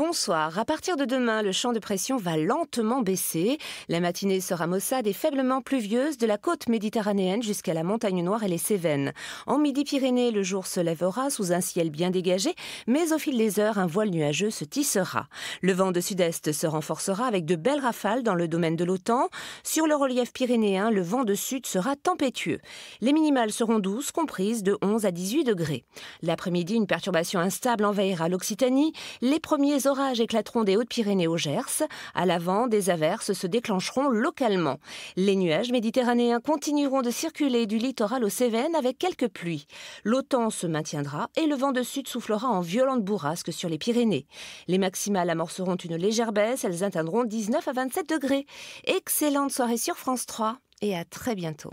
Bonsoir. À partir de demain, le champ de pression va lentement baisser. La matinée sera maussade et faiblement pluvieuse de la côte méditerranéenne jusqu'à la montagne noire et les Cévennes. En Midi-Pyrénées, le jour se lèvera sous un ciel bien dégagé, mais au fil des heures, un voile nuageux se tissera. Le vent de sud-est se renforcera avec de belles rafales dans le domaine de l'OTAN. Sur le relief pyrénéen, le vent de sud sera tempétueux. Les minimales seront douces, comprises de 11 à 18 degrés. L'après-midi, une perturbation instable envahira l'Occitanie. Les premiers orages éclateront des Hautes-Pyrénées au Gers. À l'avant, des averses se déclencheront localement. Les nuages méditerranéens continueront de circuler du littoral aux Cévennes avec quelques pluies. L'OTAN se maintiendra et le vent de sud soufflera en violente bourrasque sur les Pyrénées. Les maximales amorceront une légère baisse, elles atteindront 19 à 27 degrés. Excellente soirée sur France 3 et à très bientôt.